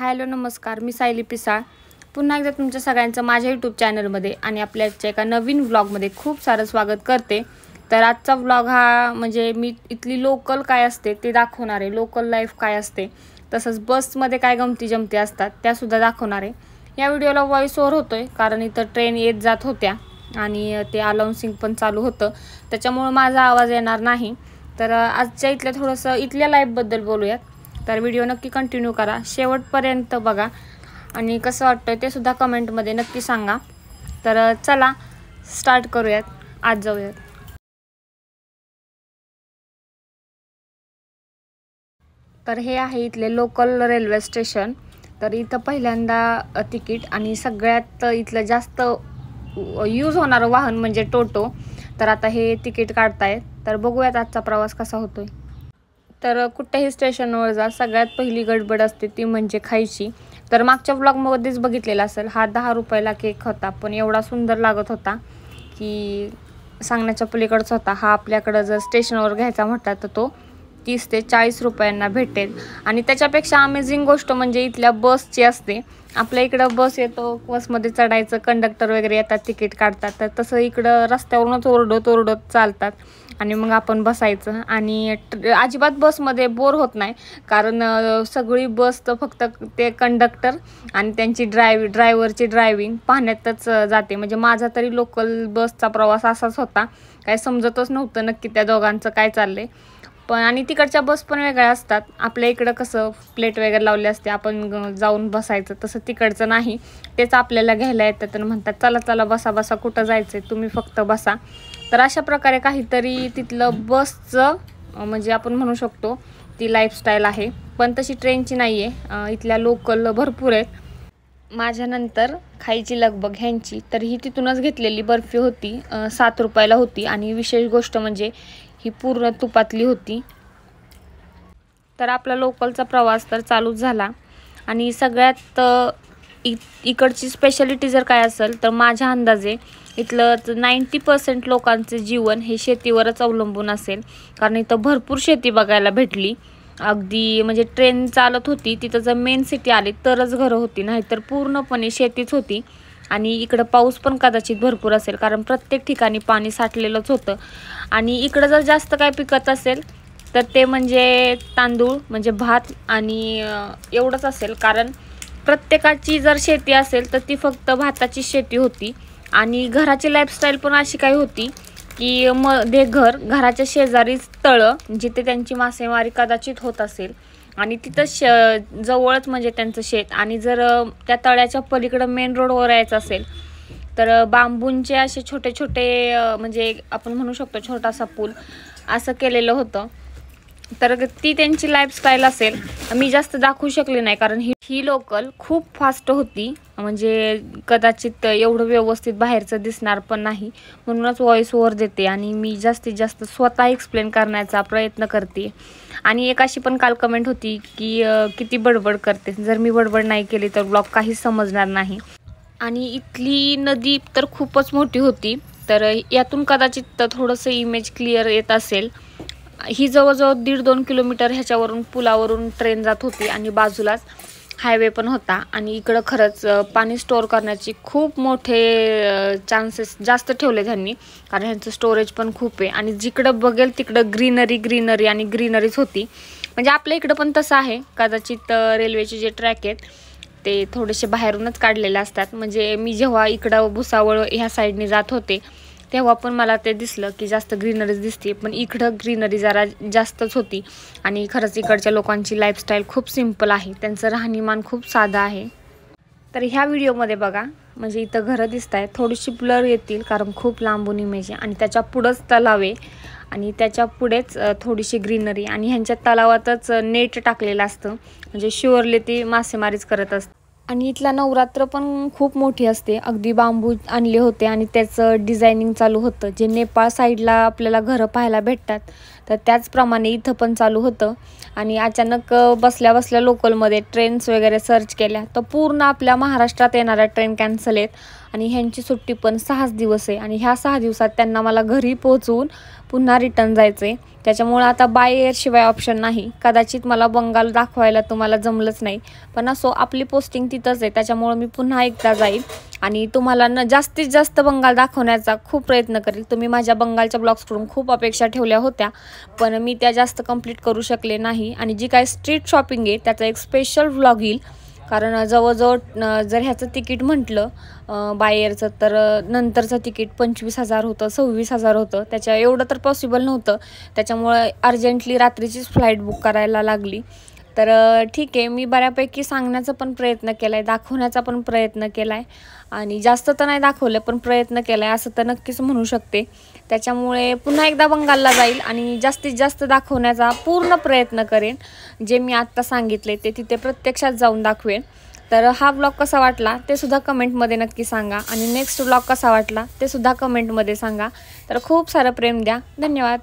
hello नमस्कार मी सायली पिसाळ पुन्हा एकदा तुमच्या सगळ्यांचं माझ्या यूट्यूब चॅनलमध्ये आणि आपल्या आजच्या एका नवीन व्लॉगमध्ये खूप सारं स्वागत करते तर आजचा व्लॉग हा म्हणजे मी इथली लोकल काय असते ते दाखवणार आहे लोकल लाईफ काय असते तसंच बसमध्ये काय गमती जमती असतात त्यासुद्धा दाखवणार आहे या व्हिडिओला व्हॉइस ओवर होतो आहे कारण इथं ट्रेन येत जात होत्या आणि ते अलाउन्सिंग पण चालू होतं त्याच्यामुळं माझा आवाज येणार नाही तर आजच्या इथल्या थोडंसं इथल्या लाईफबद्दल बोलूयात तर व्हिडिओ नक्की कंटिन्यू करा शेवटपर्यंत बघा आणि कसं वाटतं ते सुद्धा कमेंटमध्ये नक्की सांगा तर चला स्टार्ट करूयात आज जाऊयात तर हे आहे इथले लोकल रेल्वे स्टेशन तर इथं पहिल्यांदा तिकीट आणि सगळ्यात इथलं जास्त यूज होणारं वाहन म्हणजे टोटो तर आता हे तिकीट काढतायत तर बघूयात आजचा प्रवास कसा होतोय तर कुठल्याही स्टेशनवर जा सगळ्यात पहिली गडबड असते ती म्हणजे खायची तर मागच्या ब्लॉगमध्येच बघितलेला असेल हा दहा रुपयाला केक होता पण एवढा सुंदर लागत होता की सांगण्याच्या पलीकडचा होता हा आपल्याकडं जर स्टेशनवर घ्यायचा म्हटला तर तो तीस ते चाळीस रुपयांना भेटेल आणि त्याच्यापेक्षा अमेझिंग गोष्ट म्हणजे इथल्या बसची असते आपल्या इकडं बस येतो बसमध्ये चढायचं कंडक्टर वगैरे येतात तिकीट काढतात तर तसं इकडं रस्त्यावरूनच ओरडत ओरडत चालतात आणि मग आपण बसायचं आणि अजिबात बसमध्ये बोर होत नाही कारण सगळी बस तर फक्त ते कंडक्टर आणि त्यांची ड्रायव ड्रायव्हरची ड्रायव्हिंग पाहण्यातच जाते म्हणजे माझा तरी लोकल बसचा प्रवास असाच होता काय समजतच नव्हतं नक्की त्या दोघांचं काय चाललं आहे पण आणि तिकडच्या बस पण वेगळ्या असतात आपल्या इकडं कसं प्लेट वगैरे लावले असते आपण जाऊन बसायचं तसं तिकडचं नाही तेच आपल्याला घ्यायला येतं तर म्हणतात चला चला बसा बसा कुठं जायचं आहे तुम्ही फक्त बसा तर अशा प्रकारे काहीतरी तिथलं बसचं म्हणजे आपण म्हणू शकतो ती लाईफस्टाईल आहे पण तशी ट्रेनची नाही आहे इथल्या लोकल भरपूर आहेत माझ्यानंतर खायची लगबग ह्यांची तर ही तिथूनच घेतलेली बर्फी होती सात रुपयाला होती आणि विशेष गोष्ट म्हणजे ही पूर्ण तुपातली होती तर आपला लोकलचा प्रवास तर चालूच झाला आणि सगळ्यात इ इकडची स्पेशालिटी जर काय असेल तर माझ्या अंदाजे इथलं नाईंटी पर्सेंट लोकांचे जीवन हे शेतीवरच अवलंबून असेल कारण इथं भरपूर शेती बघायला भेटली अगदी म्हणजे ट्रेन चालत होती तिथं जर मेन सिटी आली तरच घरं होती नाहीतर पूर्णपणे शेतीच होती आणि इकडं पाऊस पण कदाचित भरपूर असेल कारण प्रत्येक ठिकाणी पाणी साठलेलंच होतं आणि इकडं जर जास्त काय पिकत असेल तर ते म्हणजे तांदूळ म्हणजे भात आणि एवढंच असेल कारण प्रत्येकाची जर शेती असेल तर ती फक्त भाताची शेती होती आणि घराची लाईफस्टाईल पण अशी काही होती की मध्ये घर घराच्या शेजारीच तळं जिथे त्यांची मासेमारी कदाचित होत असेल आणि तिथं श जवळच म्हणजे त्यांचं शेत आणि जर त्या तळ्याच्या पलीकडं मेन रोडवर यायचं असेल तर बांबूंचे असे छोटे छोटे म्हणजे आपण म्हणू शकतो छोटासा पूल असं केलेलं होतं तर ती त्यांची लाईफस्टाईल असेल मी जास्त दाखवू शकले नाही कारण ही ही लोकल खूप फास्ट होती म्हणजे कदाचित एवढं व्यवस्थित बाहेरचं दिसणार पण नाही म्हणूनच व्हॉइस ओव्हर देते आणि मी जास्तीत जास्त स्वतः एक्सप्लेन करण्याचा प्रयत्न करते आणि एक अशी पण काल कमेंट होती की किती बडबड करते जर मी बडबड नाही केली तर ब्लॉग काही समजणार नाही आणि इथली नदी तर खूपच मोठी होती तर यातून कदाचित थोडंसं इमेज क्लिअर येत असेल ही जवळजवळ दीड दोन किलोमीटर ह्याच्यावरून पुलावरून ट्रेन जात होती आणि बाजूलाच हायवे पण होता आणि इकडं खरंच पाणी स्टोअर करण्याची खूप मोठे चान्सेस जास्त ठेवले त्यांनी कारण ह्यांचं स्टोरेज पण खूप आहे आणि जिकडं बघेल तिकडं ग्रीनरी ग्रीनरी आणि ग्रीनरीच होती म्हणजे आपल्या इकडं पण तसं आहे कदाचित रेल्वेचे जे ट्रॅक आहेत ते थोडेसे बाहेरूनच काढलेले असतात म्हणजे मी जेव्हा इकडं भुसावळ ह्या साईडने जात होते तेव्हा पण मला ते दिसलं की जास्त ग्रीनरीज दिसते पण इकडं ग्रीनरी जरा जास्तच होती आणि खरंच इकडच्या लोकांची लाईफस्टाईल खूप सिम्पल आहे त्यांचं राहणीमान खूप साधं आहे तर ह्या व्हिडिओमध्ये बघा म्हणजे इथं घरं दिसत आहे थोडीशी ब्लर येतील कारण खूप लांबून इमेज आहे आणि त्याच्या पुढंच तलाव आहे आणि त्याच्या पुढेच थोडीशी ग्रीनरी आणि ह्यांच्या तलावातच नेट टाकलेलं असतं म्हणजे शुअरली ती मासेमारीच करत असतं आणि इथला नवरात्र पण खूप मोठी असते अगदी बांबू आणले होते आणि त्याचं डिझायनिंग चालू होतं जे नेपाळ साईडला आपल्याला घरं पाहायला भेटतात तर त्याचप्रमाणे इथं पण चालू होतं आणि अचानक बसल्या बसल्या लोकलमध्ये ट्रेन्स वगैरे सर्च केल्या तर पूर्ण आपल्या महाराष्ट्रात येणाऱ्या ट्रेन कॅन्सल आहेत आणि ह्यांची सुट्टी पण सहाच दिवस आहे आणि ह्या सहा दिवसात त्यांना मला घरी पोहोचवून पुन्हा रिटर्न जायचं आहे त्याच्यामुळं आता बाय एअरशिवाय ऑप्शन नाही कदाचित मला बंगाल दाखवायला तुम्हाला जमलंच नाही पण असो आपली पोस्टिंग तिथंच आहे त्याच्यामुळं मी पुन्हा एकदा जाईल आणि तुम्हाला न जास्तीत जास्त बंगाल दाखवण्याचा खूप प्रयत्न करेल तुम्ही माझ्या बंगालच्या ब्लॉग्सकडून खूप अपेक्षा ठेवल्या होत्या पण मी त्या जास्त कंप्लीट करू शकले नाही आणि जी काय स्ट्रीट शॉपिंग आहे त्याचा एक स्पेशल व्लॉग येईल कारण जवळजवळ जर ह्याचं तिकीट म्हटलं बायरचं तर नंतरचं तिकीट पंचवीस हजार होतं सव्वीस हजार होतं त्याच्या एवढं तर पॉसिबल नव्हतं त्याच्यामुळं अर्जंटली रात्रीचीच फ्लाईट बुक करायला लागली तर ठीक आहे मी बऱ्यापैकी सांगण्याचा पण प्रयत्न केला आहे दाखवण्याचा पण प्रयत्न केला आहे आणि जास्त तर नाही दाखवलं पण प्रयत्न केला आहे असं तर नक्कीच म्हणू शकते त्याच्यामुळे पुन्हा एकदा बंगालला जाईल आणि जास्तीत जास्त दाखवण्याचा पूर्ण प्रयत्न करेन जे मी आत्ता सांगितले ते तिथे प्रत्यक्षात जाऊन दाखवेन तर हा ब्लॉग कसा वाटला ते सुद्धा कमेंटमध्ये नक्की सांगा आणि नेक्स्ट ब्लॉग कसा वाटला ते सुद्धा कमेंटमध्ये सांगा तर खूप सारं प्रेम द्या धन्यवाद